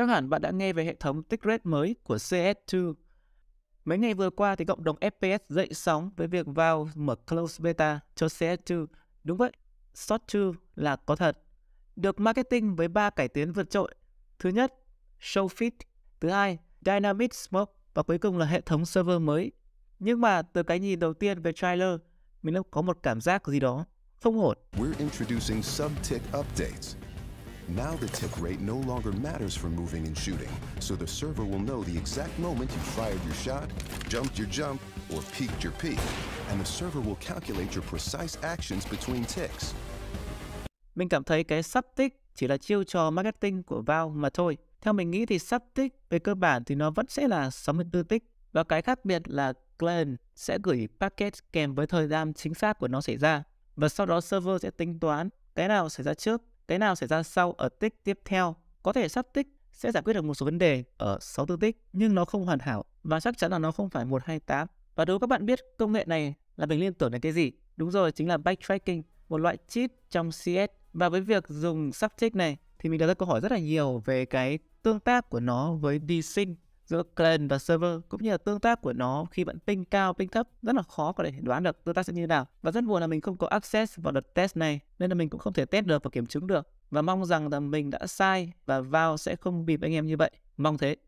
Chắc hẳn bạn đã nghe về hệ thống tích rate mới của CS2. Mấy ngày vừa qua thì cộng đồng FPS dậy sóng với việc vào mở close beta cho CS2. Đúng vậy, SOT2 là có thật. Được marketing với ba cải tiến vượt trội. Thứ nhất, Show Fit. Thứ hai, Dynamic Smoke. Và cuối cùng là hệ thống server mới. Nhưng mà từ cái nhìn đầu tiên về trailer, mình đã có một cảm giác gì đó không ổn. We're introducing Subtick updates Now the tick rate no longer matters for moving and shooting, so the server will know the exact moment you fired your shot, jumped your jump, or peaked your peak, and the server will calculate your precise actions between ticks. Mình cảm thấy cái sắp tích chỉ là chiêu trò marketing của Valve mà thôi. Theo mình nghĩ thì sắp tích về cơ bản thì nó vẫn sẽ là 64 tick và cái khác biệt là client sẽ gửi packet kèm với thời gian chính xác của nó xảy ra và sau đó server sẽ tính toán cái nào xảy ra trước cái nào xảy ra sau ở tích tiếp theo có thể sát tích sẽ giải quyết được một số vấn đề ở 6 tư tích nhưng nó không hoàn hảo và chắc chắn là nó không phải 128. Và đối với các bạn biết công nghệ này là mình liên tưởng đến cái gì? Đúng rồi, chính là backtracking, một loại cheat trong CS. Và với việc dùng tích này thì mình đặt ra câu hỏi rất là nhiều về cái tương tác của nó với desync giữa client và server cũng như là tương tác của nó khi bạn ping cao ping thấp rất là khó có thể đoán được tương tác sẽ như thế nào và rất buồn là mình không có access vào đợt test này nên là mình cũng không thể test được và kiểm chứng được và mong rằng là mình đã sai và vào sẽ không bịp anh em như vậy mong thế